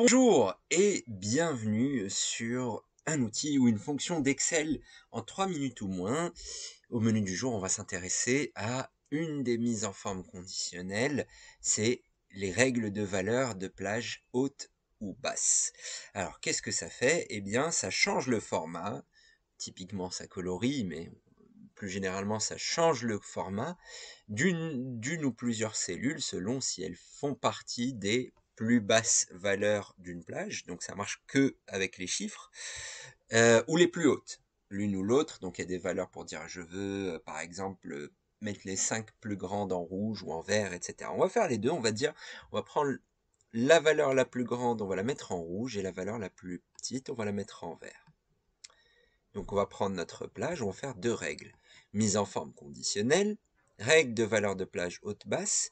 Bonjour et bienvenue sur un outil ou une fonction d'Excel en 3 minutes ou moins. Au menu du jour, on va s'intéresser à une des mises en forme conditionnelles, c'est les règles de valeur de plage haute ou basse. Alors qu'est-ce que ça fait Eh bien ça change le format, typiquement ça colorie, mais plus généralement ça change le format d'une ou plusieurs cellules selon si elles font partie des plus basse valeur d'une plage, donc ça marche que avec les chiffres, euh, ou les plus hautes, l'une ou l'autre. Donc il y a des valeurs pour dire je veux, euh, par exemple, mettre les cinq plus grandes en rouge ou en vert, etc. On va faire les deux, on va dire, on va prendre la valeur la plus grande, on va la mettre en rouge, et la valeur la plus petite, on va la mettre en vert. Donc on va prendre notre plage, on va faire deux règles. Mise en forme conditionnelle, règle de valeur de plage haute-basse,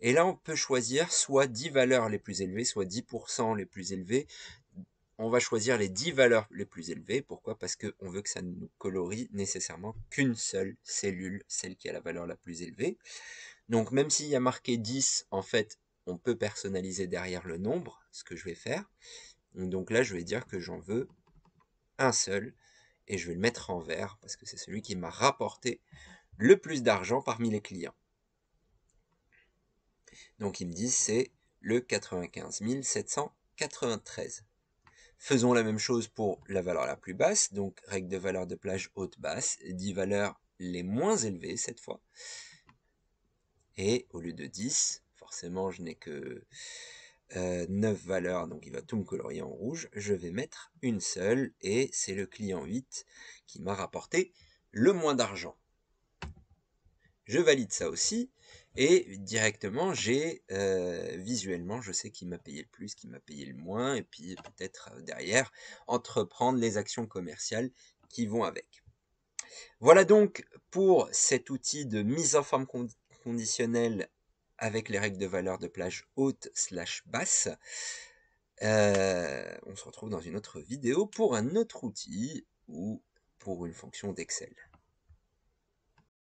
et là, on peut choisir soit 10 valeurs les plus élevées, soit 10% les plus élevées. On va choisir les 10 valeurs les plus élevées. Pourquoi Parce qu'on veut que ça ne nous colorie nécessairement qu'une seule cellule, celle qui a la valeur la plus élevée. Donc même s'il y a marqué 10, en fait, on peut personnaliser derrière le nombre, ce que je vais faire. Donc là, je vais dire que j'en veux un seul et je vais le mettre en vert parce que c'est celui qui m'a rapporté le plus d'argent parmi les clients. Donc ils me disent c'est le 95 793. Faisons la même chose pour la valeur la plus basse, donc règle de valeur de plage haute-basse, 10 valeurs les moins élevées cette fois. Et au lieu de 10, forcément je n'ai que 9 euh, valeurs, donc il va tout me colorier en rouge. Je vais mettre une seule, et c'est le client 8 qui m'a rapporté le moins d'argent je valide ça aussi, et directement, j'ai euh, visuellement, je sais qui m'a payé le plus, qui m'a payé le moins, et puis peut-être euh, derrière, entreprendre les actions commerciales qui vont avec. Voilà donc pour cet outil de mise en forme conditionnelle avec les règles de valeur de plage haute slash basse. Euh, on se retrouve dans une autre vidéo pour un autre outil ou pour une fonction d'Excel.